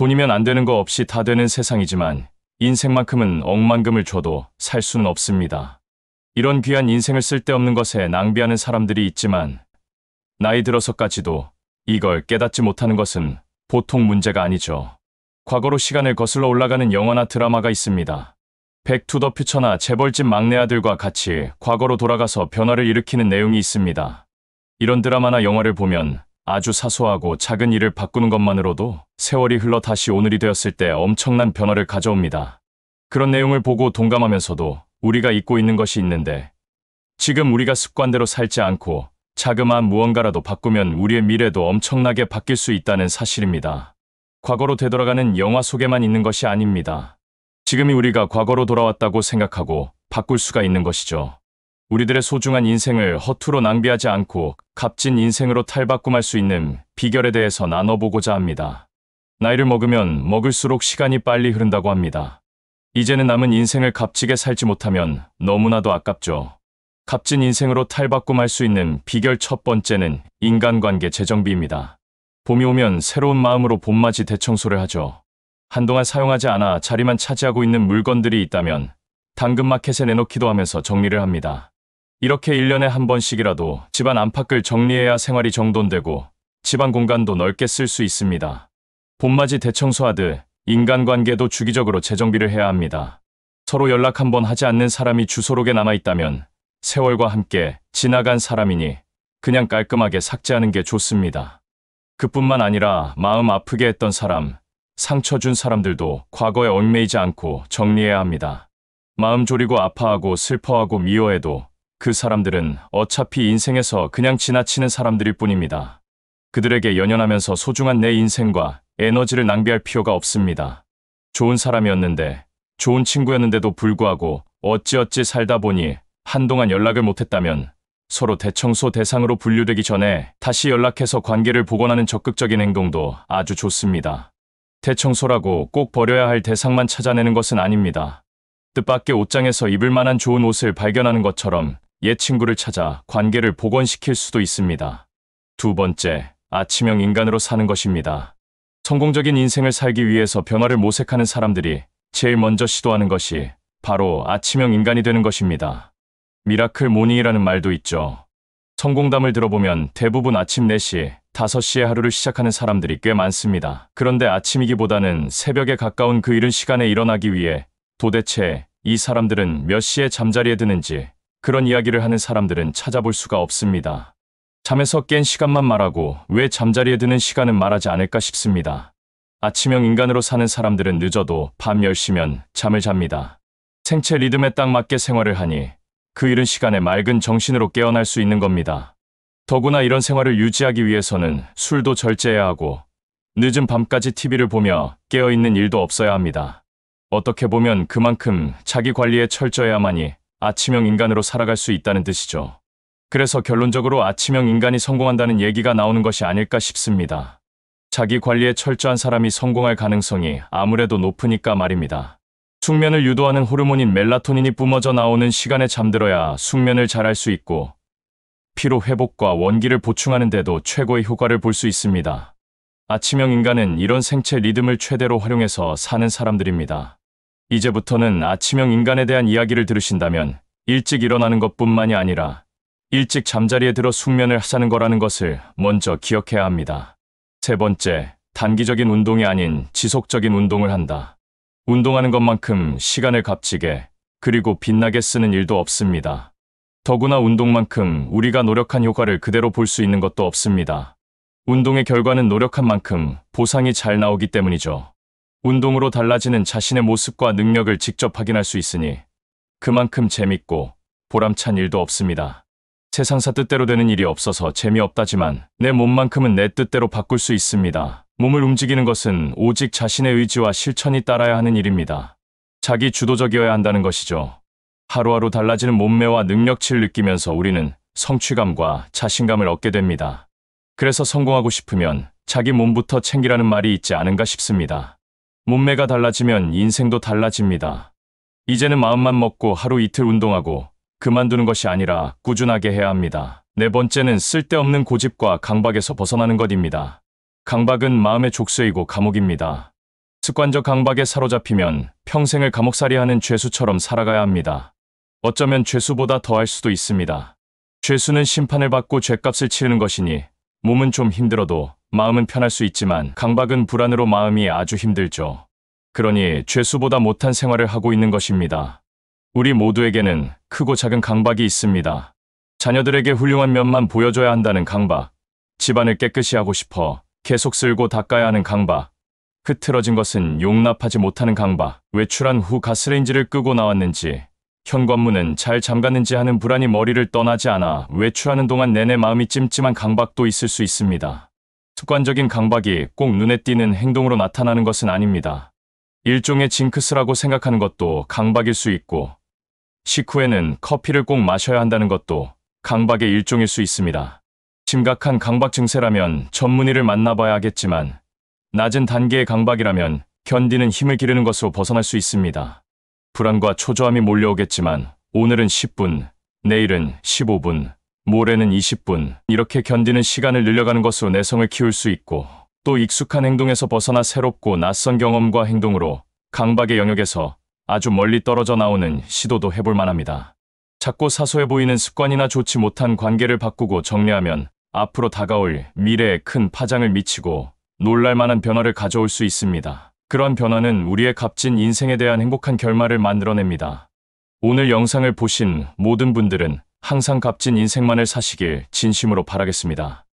돈이면 안 되는 거 없이 다 되는 세상이지만 인생만큼은 억만금을 줘도 살 수는 없습니다. 이런 귀한 인생을 쓸데없는 것에 낭비하는 사람들이 있지만 나이 들어서까지도 이걸 깨닫지 못하는 것은 보통 문제가 아니죠. 과거로 시간을 거슬러 올라가는 영화나 드라마가 있습니다. 백투더 퓨처나 재벌집 막내 아들과 같이 과거로 돌아가서 변화를 일으키는 내용이 있습니다. 이런 드라마나 영화를 보면 아주 사소하고 작은 일을 바꾸는 것만으로도 세월이 흘러 다시 오늘이 되었을 때 엄청난 변화를 가져옵니다. 그런 내용을 보고 동감하면서도 우리가 잊고 있는 것이 있는데 지금 우리가 습관대로 살지 않고 자그마한 무언가라도 바꾸면 우리의 미래도 엄청나게 바뀔 수 있다는 사실입니다. 과거로 되돌아가는 영화 속에만 있는 것이 아닙니다. 지금이 우리가 과거로 돌아왔다고 생각하고 바꿀 수가 있는 것이죠. 우리들의 소중한 인생을 허투로 낭비하지 않고 값진 인생으로 탈바꿈할 수 있는 비결에 대해서 나눠보고자 합니다. 나이를 먹으면 먹을수록 시간이 빨리 흐른다고 합니다. 이제는 남은 인생을 값지게 살지 못하면 너무나도 아깝죠. 값진 인생으로 탈바꿈할 수 있는 비결 첫 번째는 인간관계 재정비입니다. 봄이 오면 새로운 마음으로 봄맞이 대청소를 하죠. 한동안 사용하지 않아 자리만 차지하고 있는 물건들이 있다면 당근마켓에 내놓기도 하면서 정리를 합니다. 이렇게 1년에 한 번씩이라도 집안 안팎을 정리해야 생활이 정돈되고 집안 공간도 넓게 쓸 수 있습니다. 봄맞이 대청소하듯 인간관계도 주기적으로 재정비를 해야 합니다. 서로 연락 한 번 하지 않는 사람이 주소록에 남아있다면 세월과 함께 지나간 사람이니 그냥 깔끔하게 삭제하는 게 좋습니다. 그뿐만 아니라 마음 아프게 했던 사람, 상처 준 사람들도 과거에 얽매이지 않고 정리해야 합니다. 마음 졸이고 아파하고 슬퍼하고 미워해도 그 사람들은 어차피 인생에서 그냥 지나치는 사람들일 뿐입니다. 그들에게 연연하면서 소중한 내 인생과 에너지를 낭비할 필요가 없습니다. 좋은 사람이었는데 좋은 친구였는데도 불구하고 어찌어찌 살다 보니 한동안 연락을 못했다면 서로 대청소 대상으로 분류되기 전에 다시 연락해서 관계를 복원하는 적극적인 행동도 아주 좋습니다. 대청소라고 꼭 버려야 할 대상만 찾아내는 것은 아닙니다. 뜻밖의 옷장에서 입을 만한 좋은 옷을 발견하는 것처럼 옛 친구를 찾아 관계를 복원시킬 수도 있습니다. 두 번째, 아침형 인간으로 사는 것입니다. 성공적인 인생을 살기 위해서 변화를 모색하는 사람들이 제일 먼저 시도하는 것이 바로 아침형 인간이 되는 것입니다. 미라클 모닝이라는 말도 있죠. 성공담을 들어보면 대부분 아침 4시, 5시에 하루를 시작하는 사람들이 꽤 많습니다. 그런데 아침이기보다는 새벽에 가까운 그 이른 시간에 일어나기 위해 도대체 이 사람들은 몇 시에 잠자리에 드는지 그런 이야기를 하는 사람들은 찾아볼 수가 없습니다. 잠에서 깬 시간만 말하고 왜 잠자리에 드는 시간은 말하지 않을까 싶습니다. 아침형 인간으로 사는 사람들은 늦어도 밤 10시면 잠을 잡니다. 생체 리듬에 딱 맞게 생활을 하니 그 이른 시간에 맑은 정신으로 깨어날 수 있는 겁니다. 더구나 이런 생활을 유지하기 위해서는 술도 절제해야 하고 늦은 밤까지 TV를 보며 깨어있는 일도 없어야 합니다. 어떻게 보면 그만큼 자기 관리에 철저해야만이 아침형 인간으로 살아갈 수 있다는 뜻이죠. 그래서 결론적으로 아침형 인간이 성공한다는 얘기가 나오는 것이 아닐까 싶습니다. 자기 관리에 철저한 사람이 성공할 가능성이 아무래도 높으니까 말입니다. 숙면을 유도하는 호르몬인 멜라토닌이 뿜어져 나오는 시간에 잠들어야 숙면을 잘할 수 있고 피로 회복과 원기를 보충하는 데도 최고의 효과를 볼 수 있습니다. 아침형 인간은 이런 생체 리듬을 최대로 활용해서 사는 사람들입니다. 이제부터는 아침형 인간에 대한 이야기를 들으신다면 일찍 일어나는 것뿐만이 아니라 일찍 잠자리에 들어 숙면을 하자는 거라는 것을 먼저 기억해야 합니다. 세 번째, 단기적인 운동이 아닌 지속적인 운동을 한다. 운동하는 것만큼 시간을 값지게 그리고 빛나게 쓰는 일도 없습니다. 더구나 운동만큼 우리가 노력한 효과를 그대로 볼 수 있는 것도 없습니다. 운동의 결과는 노력한 만큼 보상이 잘 나오기 때문이죠. 운동으로 달라지는 자신의 모습과 능력을 직접 확인할 수 있으니 그만큼 재밌고 보람찬 일도 없습니다. 세상사 뜻대로 되는 일이 없어서 재미없다지만 내 몸만큼은 내 뜻대로 바꿀 수 있습니다. 몸을 움직이는 것은 오직 자신의 의지와 실천이 따라야 하는 일입니다. 자기 주도적이어야 한다는 것이죠. 하루하루 달라지는 몸매와 능력치를 느끼면서 우리는 성취감과 자신감을 얻게 됩니다. 그래서 성공하고 싶으면 자기 몸부터 챙기라는 말이 있지 않은가 싶습니다. 몸매가 달라지면 인생도 달라집니다. 이제는 마음만 먹고 하루 이틀 운동하고 그만두는 것이 아니라 꾸준하게 해야 합니다. 네 번째는 쓸데없는 고집과 강박에서 벗어나는 것입니다. 강박은 마음의 족쇄이고 감옥입니다. 습관적 강박에 사로잡히면 평생을 감옥살이하는 죄수처럼 살아가야 합니다. 어쩌면 죄수보다 더할 수도 있습니다. 죄수는 심판을 받고 죄값을 치르는 것이니 몸은 좀 힘들어도 마음은 편할 수 있지만 강박은 불안으로 마음이 아주 힘들죠. 그러니 죄수보다 못한 생활을 하고 있는 것입니다. 우리 모두에게는 크고 작은 강박이 있습니다. 자녀들에게 훌륭한 면만 보여줘야 한다는 강박, 집안을 깨끗이 하고 싶어 계속 쓸고 닦아야 하는 강박, 흐트러진 것은 용납하지 못하는 강박, 외출한 후 가스레인지를 끄고 나왔는지, 현관문은 잘 잠갔는지 하는 불안이 머리를 떠나지 않아 외출하는 동안 내내 마음이 찜찜한 강박도 있을 수 있습니다. 습관적인 강박이 꼭 눈에 띄는 행동으로 나타나는 것은 아닙니다. 일종의 징크스라고 생각하는 것도 강박일 수 있고 식후에는 커피를 꼭 마셔야 한다는 것도 강박의 일종일 수 있습니다. 심각한 강박 증세라면 전문의를 만나봐야 하겠지만 낮은 단계의 강박이라면 견디는 힘을 기르는 것으로 벗어날 수 있습니다. 불안과 초조함이 몰려오겠지만 오늘은 10분, 내일은 15분, 모레는 20분 이렇게 견디는 시간을 늘려가는 것으로 내성을 키울 수 있고 또 익숙한 행동에서 벗어나 새롭고 낯선 경험과 행동으로 강박의 영역에서 아주 멀리 떨어져 나오는 시도도 해볼 만합니다. 작고 사소해 보이는 습관이나 좋지 못한 관계를 바꾸고 정리하면 앞으로 다가올 미래에 큰 파장을 미치고 놀랄만한 변화를 가져올 수 있습니다. 그런 변화는 우리의 값진 인생에 대한 행복한 결말을 만들어냅니다. 오늘 영상을 보신 모든 분들은 항상 값진 인생만을 사시길 진심으로 바라겠습니다.